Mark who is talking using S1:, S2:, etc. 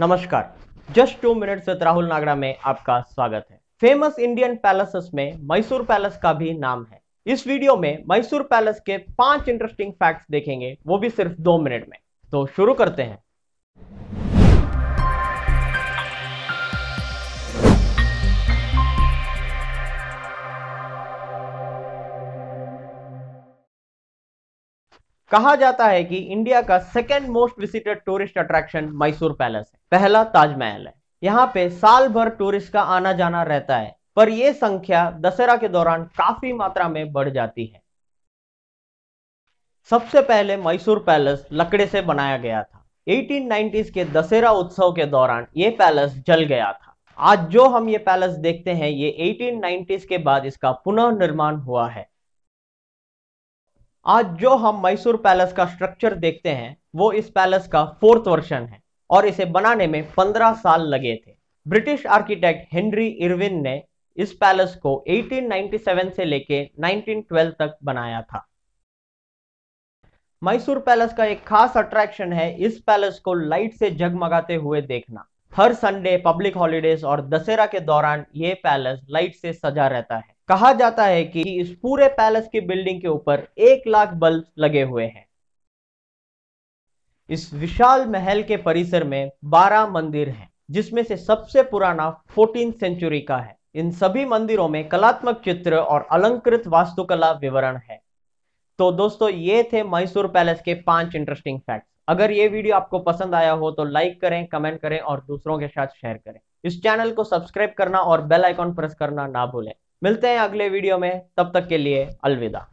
S1: नमस्कार just two minute with Rahul Nagra में आपका स्वागत है फेमस इंडियन पैलेसेस में मैसूर पैलेस का भी नाम है इस वीडियो में मैसूर पैलेस के पांच इंटरेस्टिंग फैक्ट्स देखेंगे वो भी सिर्फ दो मिनट में तो शुरू करते हैं कहा जाता है कि इंडिया का second most visited tourist attraction Mysore palace है पहला ताजमहल है यहाँ पे साल भर टूरिस्ट का आना जाना रहता है पर यह संख्या दशहरा के दौरान काफी मात्रा में बढ़ जाती है सबसे पहले मैसूर पैलेस लकड़े से बनाया गया था 1890s के दशहरा उत्सव के दौरान ये पैलेस जल गया था आज जो हम ये पैलेस देखते हैं ये 1890s के बाद इसका पुनः निर्माण हुआ है आज जो हम मैसूर पैलेस का स्ट्रक्चर देखते हैं वो इस पैलेस का फोर्थ वर्षन है और इसे बनाने में पंद्रह साल लगे थे ब्रिटिश आर्किटेक्ट हेनरी इरविन ने इस पैलेस को 1897 से लेके 1912 तक बनाया था मैसूर पैलेस का एक खास अट्रैक्शन है इस पैलेस को लाइट से जगमगाते हुए देखना हर संडे पब्लिक हॉलीडेज और दशहरा के दौरान ये पैलेस लाइट से सजा रहता है कहा जाता है कि इस पूरे पैलेस की बिल्डिंग के ऊपर एक लाख बल्ब लगे हुए हैं इस विशाल महल के परिसर में 12 मंदिर हैं जिसमें से सबसे पुराना फोर्टीन सेंचुरी का है इन सभी मंदिरों में कलात्मक चित्र और अलंकृत वास्तुकला विवरण है तो दोस्तों ये थे मैसूर पैलेस के पांच इंटरेस्टिंग फैक्ट अगर ये वीडियो आपको पसंद आया हो तो लाइक करें कमेंट करें और दूसरों के साथ शेयर करें इस चैनल को सब्सक्राइब करना और बेल आइकॉन प्रेस करना ना भूलें मिलते हैं अगले वीडियो में तब तक के लिए अलविदा